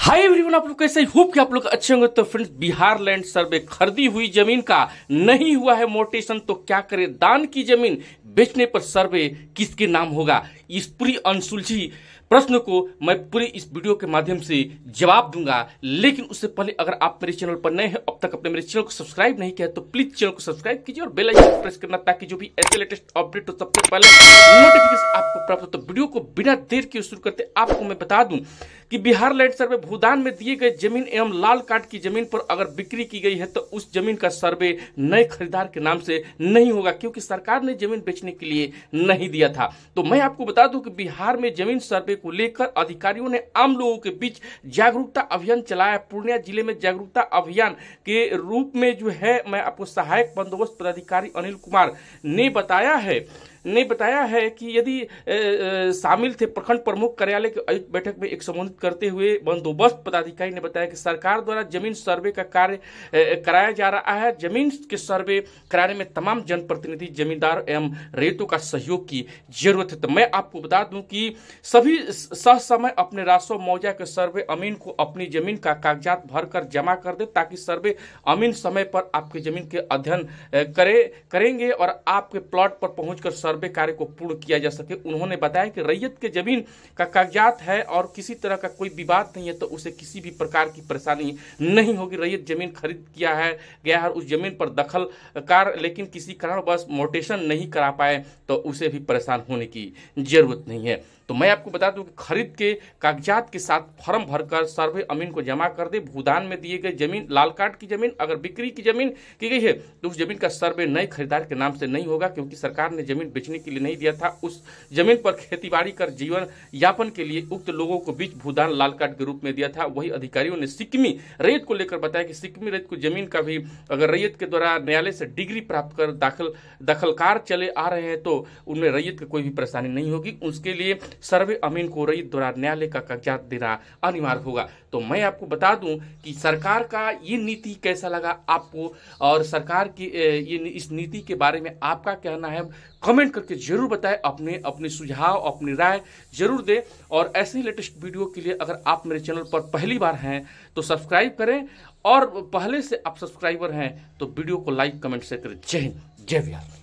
hi everyone आप लोग कैसे होप कि आप लोग अच्छे होंगे तो फ्रेंड्स बिहार लैंड सर्वे खरीदी हुई जमीन का नहीं हुआ है मोटेशन तो क्या करे दान की जमीन बेचने पर सर्वे किसके नाम होगा इस पूरी अनसुलझी प्रश्न को मैं पूरे इस वीडियो के माध्यम से जवाब दूंगा लेकिन उससे पहले अगर आप मेरे चैनल पर नए हैं अब तक अपने मेरे चैनल को सब्सक्राइब नहीं किया तो प्लीज चैनल को सब्सक्राइब कीजिए और बेल आइकन प्रेस करना ताकि जो भी ऐसे लेटेस्ट अपडेट हो सबसे पहले नोटिफिकेशन आपको प्राप्त हो तो वीडियो को बिना देर के शुरू करते आपको मैं बता दूं कि बिहार लैंड सर्वे भूदान में दिए गए जमीन एवं लाल कार्ड की जमीन पर अगर बिक्री की गई है तो उस जमीन का सर्वे नए खरीदार के नाम से नहीं होगा क्योंकि सरकार ने जमीन बेचने के लिए नहीं दिया था तो मैं आपको बता दूं कि बिहार में जमीन सर्वे को लेकर अधिकारियों ने आम लोगों के बीच जागरूकता अभियान चलाया पूर्णिया जिले में जागरूकता अभियान के रूप में जो है मैं आपको सहायक बंदोबस्त पदाधिकारी अनिल कुमार ने बताया है ने बताया है कि यदि शामिल थे प्रखंड प्रमुख कार्यालय के आयुक्त बैठक में एक संबोधित करते हुए बंदोबस्त पदाधिकारी ने बताया कि सरकार द्वारा जमीन सर्वे का कार्य कराया जा रहा है जमीन के सर्वे कराने में तमाम जनप्रतिनिधि जमींदार एवं रेतों का सहयोग की जरूरत है तो मैं आपको बता दूं कि सभी समय अपने राजस्व मौजा के सर्वे अमीन को अपनी जमीन का कागजात भरकर जमा कर दे ताकि सर्वे अमीन समय पर आपकी जमीन के अध्ययन करे करेंगे और आपके प्लॉट पर पहुंचकर सर्वे कार्य को पूर्ण किया जा सके उन्होंने बताया कि रैयत के जमीन का कागजात है और किसी तरह का कोई विवाद नहीं है तो उसे किसी भी प्रकार की परेशानी नहीं होगी रैयत जमीन खरीद किया है गया है उस जमीन पर दखल कार लेकिन किसी कारणवश मोटेशन नहीं करा पाए तो उसे भी परेशान होने की जरूरत नहीं है तो मैं आपको बता दूं कि खरीद के कागजात के साथ फॉर्म भरकर सर्वे अमीन को जमा कर दे भूदान में दिए गए जमीन लाल कार्ड की जमीन अगर बिक्री की जमीन की गई है तो उस जमीन का सर्वे नए खरीदार के नाम से नहीं होगा क्योंकि सरकार ने जमीन बेचने के लिए नहीं दिया था उस जमीन पर खेतीबाड़ी कर जीवन यापन के लिए उक्त लोगों को बीच भूदान लाल कार्ड के रूप में दिया था वही अधिकारियों ने सिक्किमी रेत को लेकर बताया कि सिक्किमी रेत को जमीन का भी अगर रैयत के द्वारा न्यायालय से डिग्री प्राप्त कर दाखिल दखलकार चले आ रहे हैं तो उनमें रैयत की कोई भी परेशानी नहीं होगी उसके लिए सर्वे अमीन को रैयत द्वारा न्यायालय का कागजात देना अनिवार्य होगा तो मैं आपको बता दूं कि सरकार का ये नीति कैसा लगा आपको और सरकार की ये इस नीति के बारे में आपका कहना है कमेंट करके जरूर बताएं अपने अपने सुझाव अपनी राय जरूर दें और ऐसे ही लेटेस्ट वीडियो के लिए अगर आप मेरे चैनल पर पहली बार हैं तो सब्सक्राइब करें और पहले से आप सब्सक्राइबर हैं तो वीडियो को लाइक कमेंट से करें जय हिंद जय बिहार